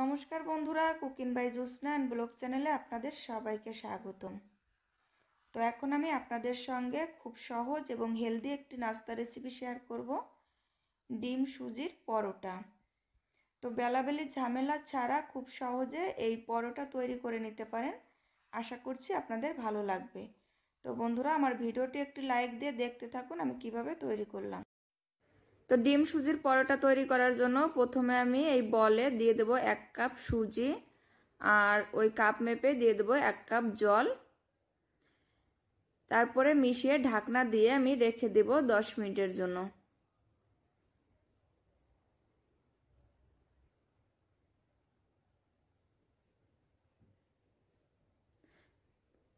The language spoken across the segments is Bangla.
নমস্কার বন্ধুরা cooking by Jusna and blog চ্যানেলে আপনাদের সবাইকে স্বাগতম তো এখন আমি আপনাদের সঙ্গে খুব সহজ এবং হেলদি একটি নাস্তা রেসিপি শেয়ার করব ডিম সুজির পরোটা তো বেলাবেলি ঝামেলা ছাড়া খুব সহজে এই পরোটা তৈরি করে নিতে পারেন আশা করছি আপনাদের ভালো লাগবে তো বন্ধুরা আমার ভিডিওটি একটি লাইক দিয়ে দেখতে থাকুন আমি কিভাবে তৈরি করলাম তো ডিম সুজির পরোটা তৈরি করার জন্য প্রথমে আমি এই বলে দিয়ে দেব এক কাপ সুজি আর ওই কাপ মেপে দিয়ে দেব এক কাপ জল তারপরে মিশিয়ে ঢাকনা দিয়ে আমি রেখে দেব দশ মিনিটের জন্য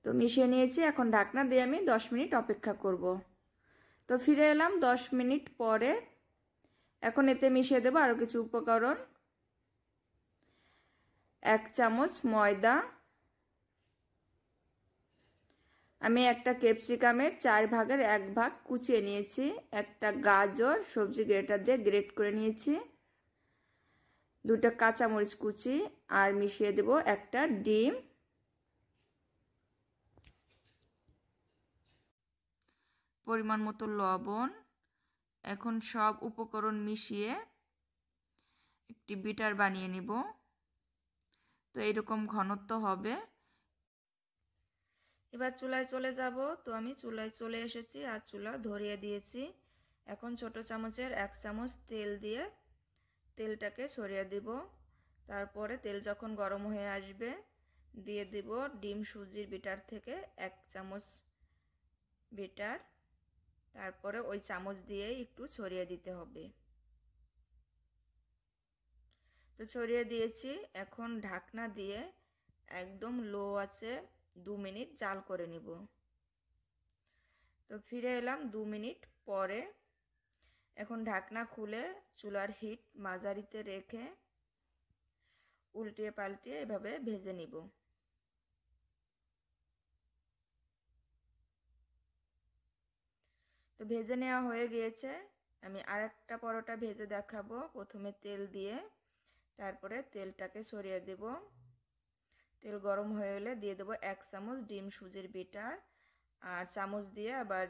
তো মিশিয়ে নিয়েছি এখন ঢাকনা দিয়ে আমি দশ মিনিট অপেক্ষা করব তো ফিরে এলাম দশ মিনিট পরে এখন এতে মিশিয়ে দেবো আরও কিছু উপকরণ এক চামচ ময়দা আমি একটা ক্যাপসিকামের চার ভাগের এক ভাগ কুচিয়ে নিয়েছি একটা গাজর সবজি গ্রেটার দিয়ে গ্রেট করে নিয়েছি দুটা কাঁচামরিচ কুচি আর মিশিয়ে দেব একটা ডিম পরিমাণ মতো লবণ এখন সব উপকরণ মিশিয়ে একটি বিটার বানিয়ে নিব তো এরকম ঘনত্ব হবে এবার চুলায় চলে যাব তো আমি চুলায় চলে এসেছি আর চুলা ধরিয়ে দিয়েছি এখন ছোট চামচের এক চামচ তেল দিয়ে তেলটাকে ছড়িয়ে দিব তারপরে তেল যখন গরম হয়ে আসবে দিয়ে দিব ডিম সুজির বিটার থেকে এক চামচ বিটার তারপরে ওই চামচ দিয়ে একটু ছড়িয়ে দিতে হবে তো ছড়িয়ে দিয়েছি এখন ঢাকনা দিয়ে একদম লো আছে দু মিনিট জাল করে নিব তো ফিরে এলাম দু মিনিট পরে এখন ঢাকনা খুলে চুলার হিট মাঝারিতে রেখে উল্টিয়ে পাল্টিয়ে এভাবে ভেজে নিব তো ভেজে নেওয়া হয়ে গিয়েছে আমি আর একটা পরোটা ভেজে দেখাবো প্রথমে তেল দিয়ে তারপরে তেলটাকে সরিয়ে দেব তেল গরম হয়ে গেলে দিয়ে দেবো এক চামচ ডিম সুজির বিটার আর চামচ দিয়ে আবার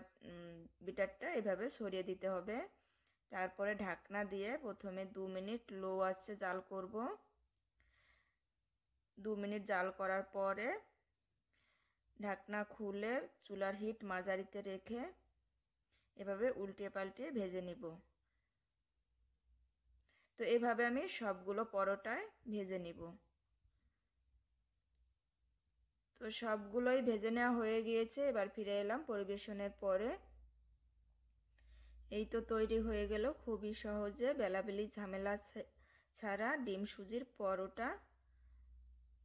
বিটারটা এভাবে সরিয়ে দিতে হবে তারপরে ঢাকনা দিয়ে প্রথমে দু মিনিট লো আছে জাল করব দু মিনিট জাল করার পরে ঢাকনা খুলে চুলার হিট মাঝারিতে রেখে এভাবে উল্টে পাল্টে ভেজে নিব তো এভাবে আমি সবগুলো পরোটায় ভেজে নিব তো সবগুলোই ভেজে নেওয়া হয়ে গিয়েছে এবার ফিরে এলাম পরিবেশনের পরে এই তো তৈরি হয়ে গেল খুবই সহজে বেলাবেলি ঝামেলা ছাড়া ডিম সুজির পরোটা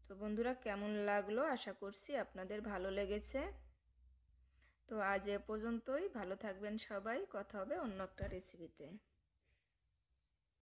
তো বন্ধুরা কেমন লাগলো আশা করছি আপনাদের ভালো লেগেছে তো আজ এ পর্যন্তই ভালো থাকবেন সবাই কথা হবে অন্য একটা রেসিপিতে